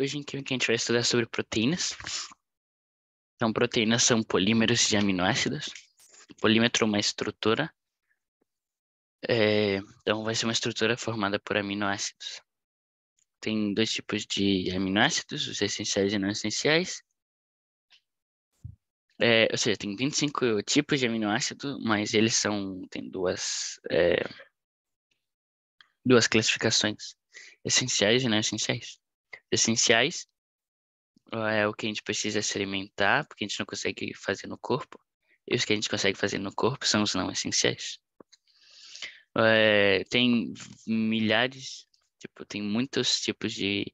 Hoje em que a gente vai estudar sobre proteínas. Então, proteínas são polímeros de aminoácidos. polímetro é uma estrutura. É, então, vai ser uma estrutura formada por aminoácidos. Tem dois tipos de aminoácidos, os essenciais e não essenciais. É, ou seja, tem 25 tipos de aminoácido, mas eles são, tem duas, é, duas classificações, essenciais e não essenciais essenciais, é o que a gente precisa é experimentar porque a gente não consegue fazer no corpo, e os que a gente consegue fazer no corpo são os não essenciais. É, tem milhares, tipo, tem muitos tipos de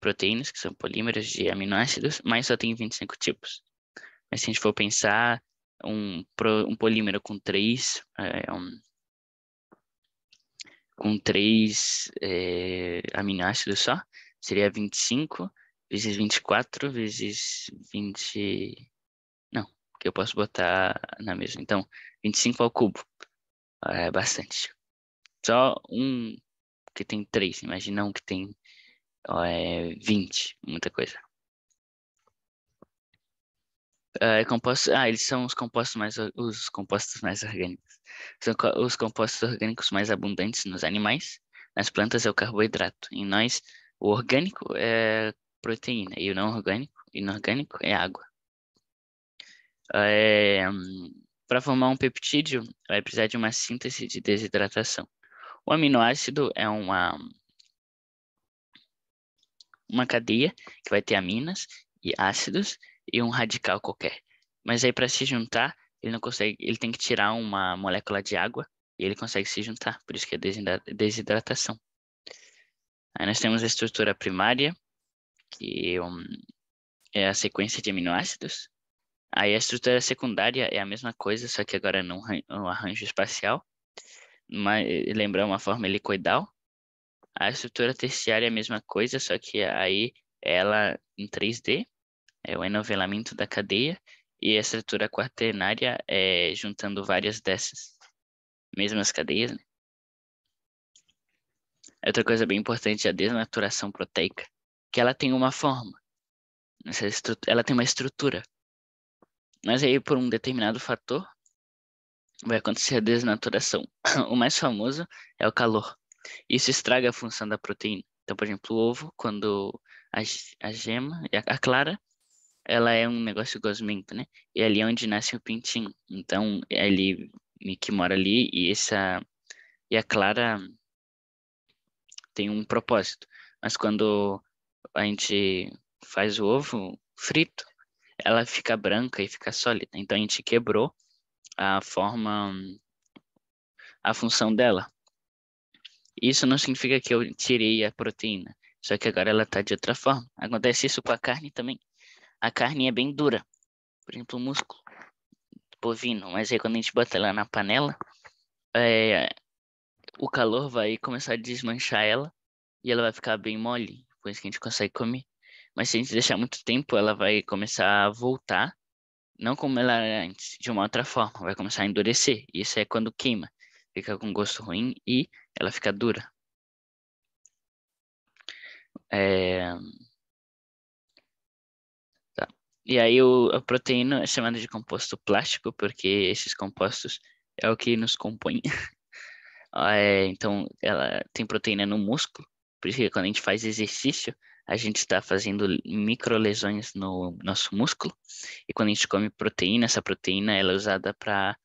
proteínas, que são polímeros de aminoácidos, mas só tem 25 tipos. Mas se a gente for pensar, um, um polímero com três, eh, é, um, com três é, aminoácidos só, seria 25 vezes 24 vezes 20. Não, porque eu posso botar na mesma. Então, 25 ao cubo. É bastante. Só um que tem 3. Imagina um que tem é 20. Muita coisa. É, ah, eles são os compostos mais os compostos mais orgânicos. São os compostos orgânicos mais abundantes nos animais, nas plantas é o carboidrato, em nós o orgânico é proteína e o não orgânico, inorgânico é água. É, Para formar um peptídeo, vai precisar de uma síntese de desidratação. O aminoácido é uma, uma cadeia que vai ter aminas e ácidos e um radical qualquer. Mas aí para se juntar, ele não consegue, ele tem que tirar uma molécula de água e ele consegue se juntar, por isso que é desidratação. Aí nós temos a estrutura primária, que um, é a sequência de aminoácidos. Aí a estrutura secundária é a mesma coisa, só que agora num, um arranjo espacial. Mas, lembrar uma forma helicoidal. A estrutura terciária é a mesma coisa, só que aí ela em 3D, é o enovelamento da cadeia, e a estrutura quaternária é juntando várias dessas mesmas cadeias, né? Outra coisa bem importante é a desnaturação proteica, que ela tem uma forma, ela tem uma estrutura. Mas aí, por um determinado fator, vai acontecer a desnaturação. O mais famoso é o calor. Isso estraga a função da proteína. Então, por exemplo, o ovo, quando a, a gema, a, a clara, ela é um negócio gosmento, né? E ali é onde nasce o pintinho. Então, é ali que mora ali e essa e a clara tem um propósito. Mas quando a gente faz o ovo frito, ela fica branca e fica sólida. Então a gente quebrou a forma, a função dela. Isso não significa que eu tirei a proteína, só que agora ela está de outra forma. Acontece isso com a carne também. A carne é bem dura, por exemplo, o músculo bovino, mas aí quando a gente bota ela na panela, é, o calor vai começar a desmanchar ela e ela vai ficar bem mole, isso que a gente consegue comer. Mas se a gente deixar muito tempo, ela vai começar a voltar, não como ela era antes, de uma outra forma, vai começar a endurecer. Isso é quando queima, fica com gosto ruim e ela fica dura. É... Tá. E aí o, a proteína é chamada de composto plástico porque esses compostos é o que nos compõe É, então, ela tem proteína no músculo, por isso que quando a gente faz exercício, a gente está fazendo microlesões no nosso músculo. E quando a gente come proteína, essa proteína ela é usada para.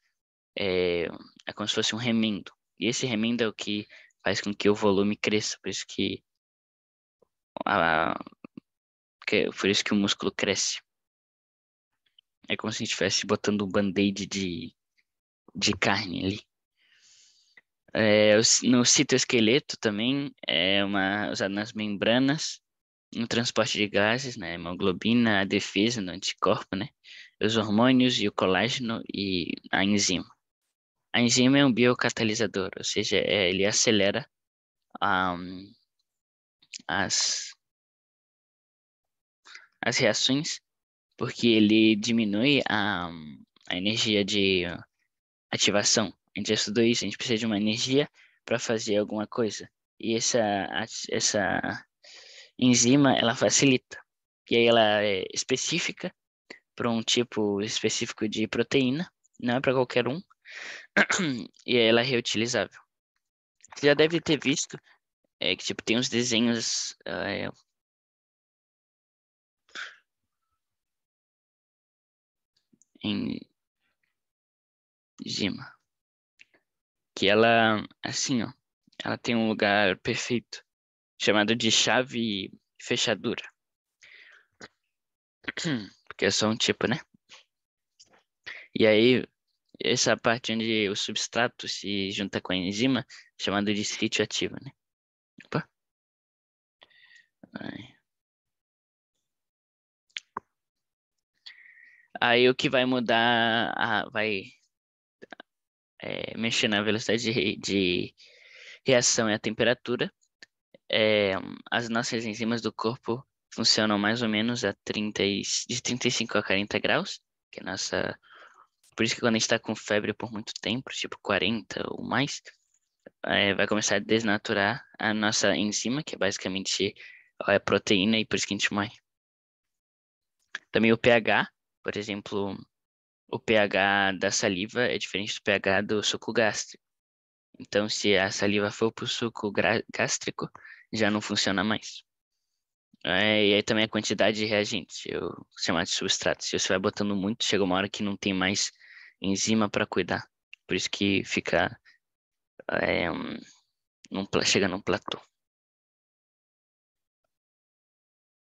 É, é como se fosse um remendo. E esse remendo é o que faz com que o volume cresça, por isso que. A, que por isso que o músculo cresce. É como se a gente estivesse botando um band-aid de, de carne ali. É, no citoesqueleto também é uma usada nas membranas, no transporte de gases, né, hemoglobina, a defesa no anticorpo, né, os hormônios e o colágeno e a enzima. A enzima é um biocatalisador, ou seja, é, ele acelera um, as, as reações, porque ele diminui a, a energia de ativação entre isso tudo isso, a gente precisa de uma energia para fazer alguma coisa. E essa, essa enzima, ela facilita. E aí ela é específica para um tipo específico de proteína, não é para qualquer um, e ela é reutilizável. Você já deve ter visto é, que tipo, tem uns desenhos. É que ela, assim, ó, ela tem um lugar perfeito, chamado de chave fechadura. Porque é só um tipo, né? E aí, essa parte onde o substrato se junta com a enzima, chamado de sítio ativo, né? Opa. Aí. aí o que vai mudar, a, vai é, mexer na velocidade de, de reação e a temperatura, é, as nossas enzimas do corpo funcionam mais ou menos a 30, de 35 a 40 graus, que é nossa. Por isso que quando a gente está com febre por muito tempo, tipo 40 ou mais, é, vai começar a desnaturar a nossa enzima, que é basicamente a é, proteína, e por isso que a gente morre. Também o pH, por exemplo, o pH da saliva é diferente do pH do suco gástrico. Então, se a saliva for para o suco gástrico, já não funciona mais. É, e aí também a quantidade de reagentes, eu chamar de substrato. Se você vai botando muito, chega uma hora que não tem mais enzima para cuidar. Por isso que fica. É, um, num, chega num platô.